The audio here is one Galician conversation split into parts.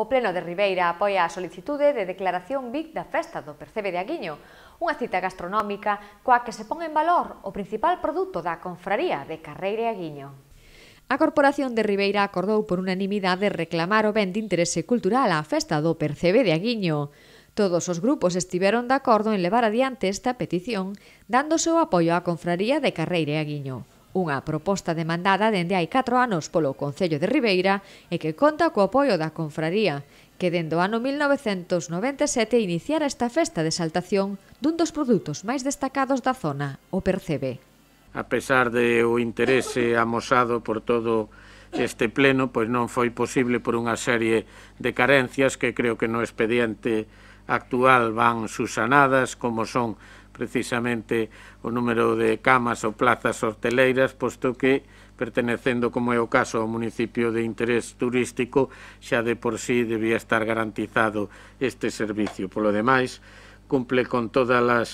O Pleno de Ribeira apoia a solicitude de declaración BIC da Festa do Percebe de Aguiño, unha cita gastronómica coa que se pon en valor o principal produto da confraría de Carreira e Aguiño. A Corporación de Ribeira acordou por unanimidade reclamar o ben de interese cultural á Festa do Percebe de Aguiño. Todos os grupos estiveron de acordo en levar adiante esta petición, dándose o apoio á confraría de Carreira e Aguiño unha proposta demandada dende hai 4 anos polo Concello de Ribeira e que conta co apoio da Confraría, que dende o ano 1997 iniciara esta festa de saltación dun dos produtos máis destacados da zona, o percebe. A pesar de o interese amosado por todo este pleno, pois non foi posible por unha serie de carencias que creo que no expediente actual van susanadas, como son precisamente o número de camas ou plazas horteleiras, posto que pertenecendo, como é o caso, ao municipio de interés turístico, xa de por sí debía estar garantizado este servicio. Polo demais, cumple con todas as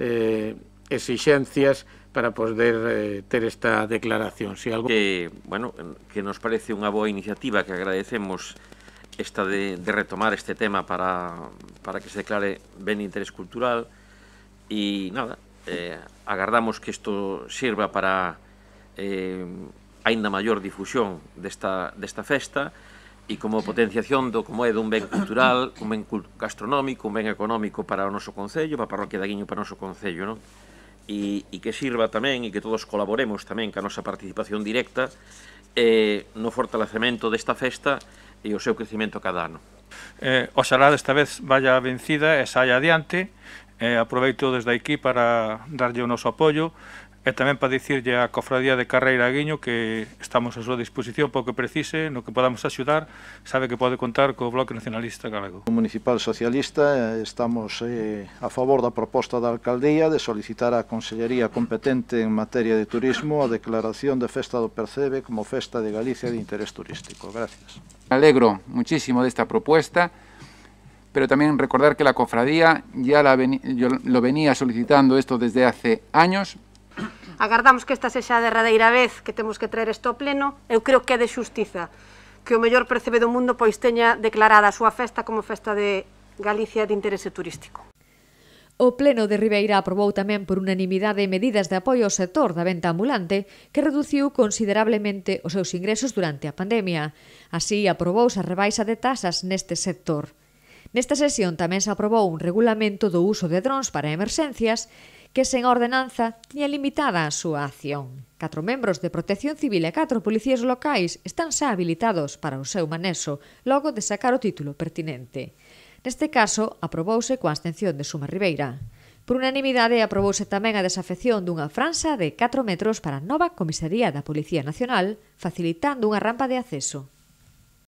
eh, exixencias para poder eh, ter esta declaración. Si algo... que, bueno, que nos parece unha boa iniciativa que agradecemos esta de, de retomar este tema para, para que se declare ben interés cultural, E nada, eh, agardamos que isto sirva para eh, aínda maior difusión desta, desta festa e como potenciación do como é dun ben cultural, un ben gastronómico, un ben económico para o noso Concello, para a parroquia da Guiño para o noso Concello, non? E, e que sirva tamén e que todos colaboremos tamén ca nosa participación directa eh, no fortalecemento desta festa e o seu crecimento cada ano. Eh, o xalá desta vez vaya vencida e saia adiante E aproveito desde aquí para darlle o noso apoio e tamén para dicirlle á Cofradía de Carreira Guiño que estamos a súa disposición para o que precise, no que podamos axudar, sabe que pode contar co Bloque Nacionalista Galego. O Municipal Socialista estamos eh, a favor da proposta da Alcaldía de solicitar á Consellería competente en materia de turismo a declaración de Festa do Percebe como Festa de Galicia de Interés Turístico. Gracias. Alegro muchísimo desta proposta pero también recordar que la cofradía ya la ven, yo lo venía solicitando isto desde hace años. Agardamos que esta sexa a derradeira vez que temos que traer isto ao pleno, eu creo que é de xustiza que o mellor percebe do mundo pois teña declarada a súa festa como festa de Galicia de interese turístico. O Pleno de Ribeira aprobou tamén por unanimidade medidas de apoio ao sector da venta ambulante que reduciu considerablemente os seus ingresos durante a pandemia. Así aprobouse a rebaixa de tasas neste sector. Nesta sesión tamén se aprobou un regulamento do uso de drons para emerxencias que sen ordenanza tiña limitada a súa acción. Catro membros de Protección Civil e catro policías locais están xa habilitados para o seu manexo logo de sacar o título pertinente. Neste caso, aprobouse coa abstención de Suma Ribeira. Por unanimidade aprobouse tamén a desafección dunha franxa de 4 metros para a nova comisaría da Policía Nacional, facilitando unha rampa de acceso.